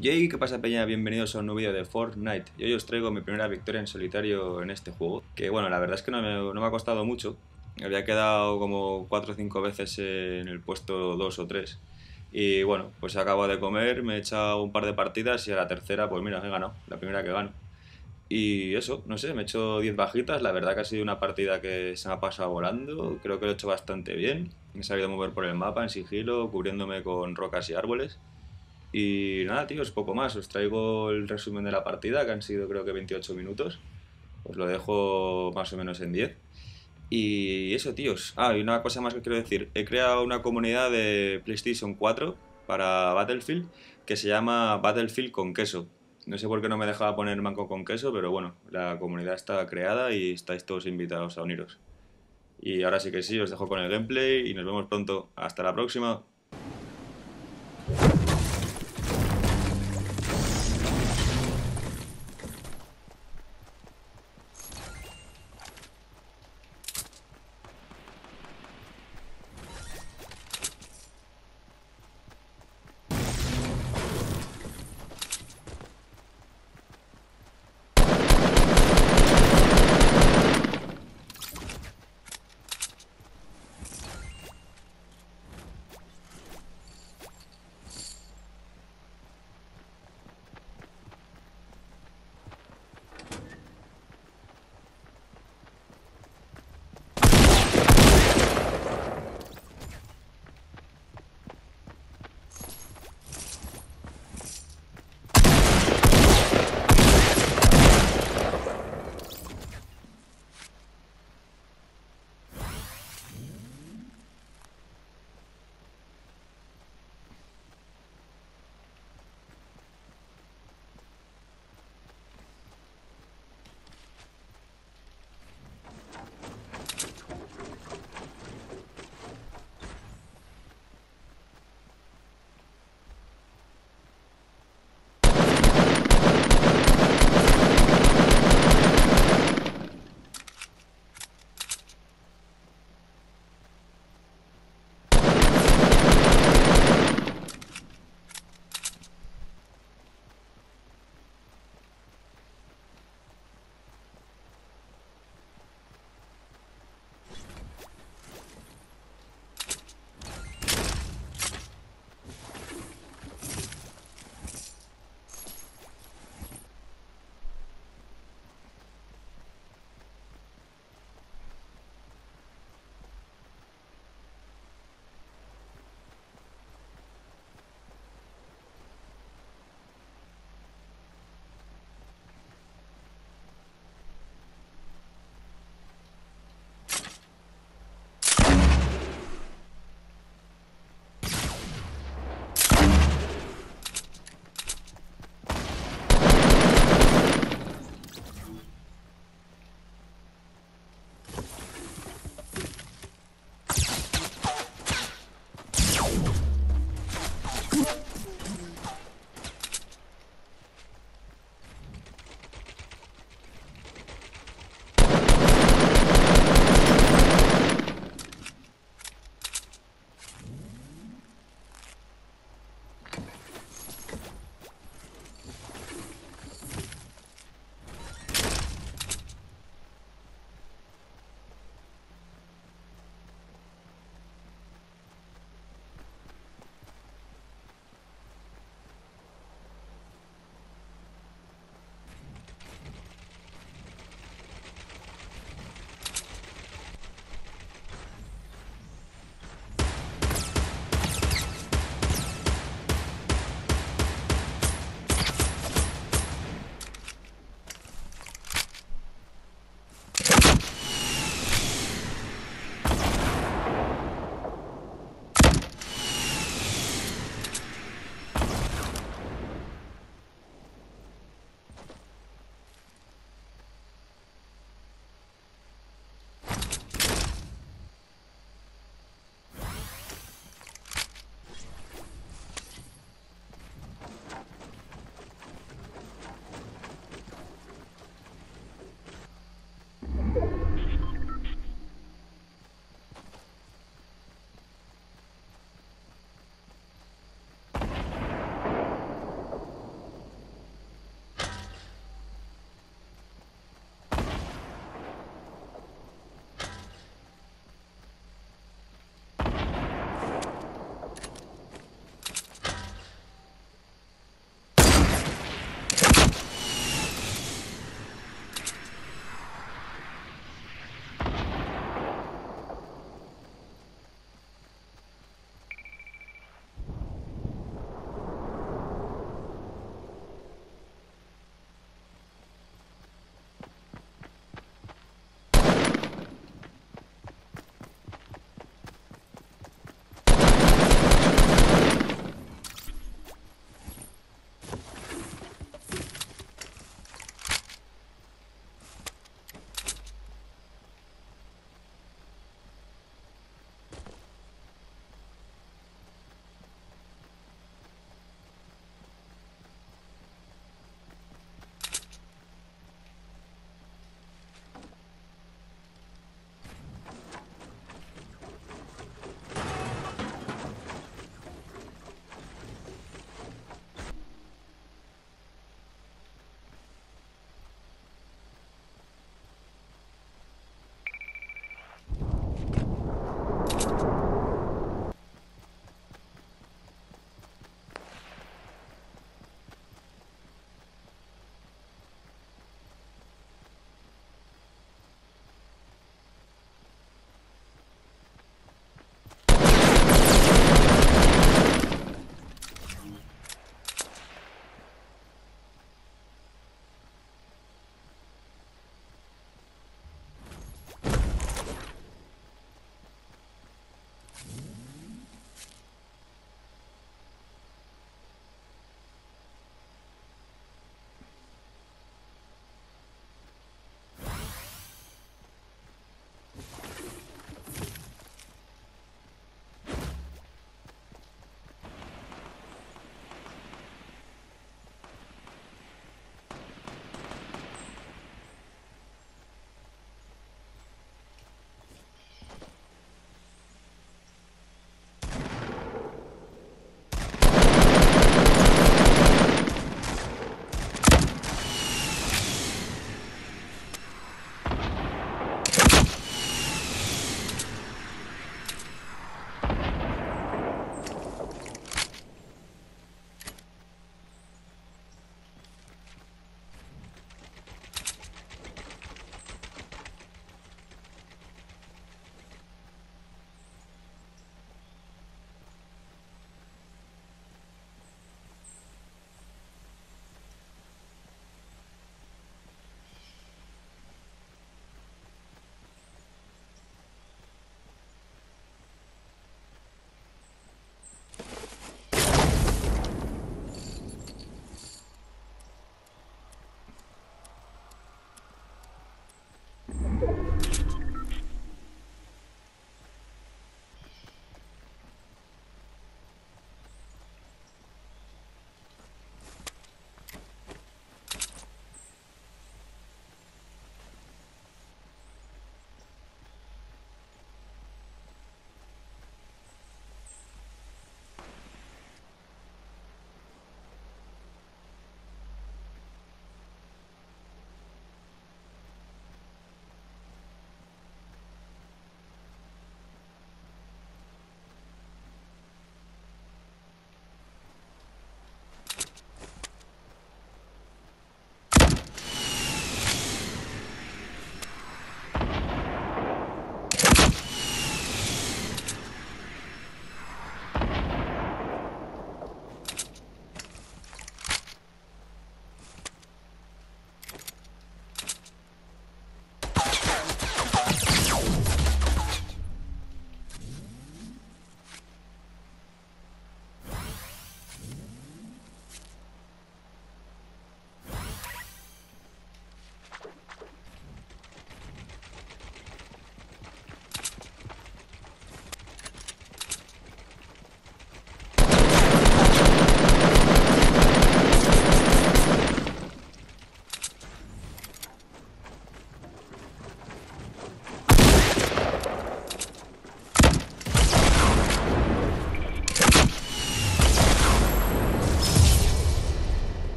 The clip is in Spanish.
Yay, ¿qué pasa peña? Bienvenidos a un nuevo vídeo de Fortnite y hoy os traigo mi primera victoria en solitario en este juego que bueno, la verdad es que no me, ha costado mucho me había quedado como 4 o 5 veces en el puesto 2 o 3 y bueno, pues acabo de comer, me he echado un par de partidas y a la tercera pues mira, he ganado, la primera que gano y eso, no sé, me he hecho 10 bajitas, la verdad que ha sido una partida que se me ha pasado volando, creo que lo he hecho bastante bien, me he sabido mover por el mapa en sigilo, cubriéndome con rocas y árboles y nada, tíos, poco más. Os traigo el resumen de la partida, que han sido creo que 28 minutos. Os lo dejo más o menos en 10. Y eso, tíos. Ah, y una cosa más que quiero decir. He creado una comunidad de PlayStation 4 para Battlefield que se llama Battlefield con queso. No sé por qué no me dejaba poner manco con queso, pero bueno, la comunidad está creada y estáis todos invitados a uniros. Y ahora sí que sí, os dejo con el gameplay y nos vemos pronto. Hasta la próxima.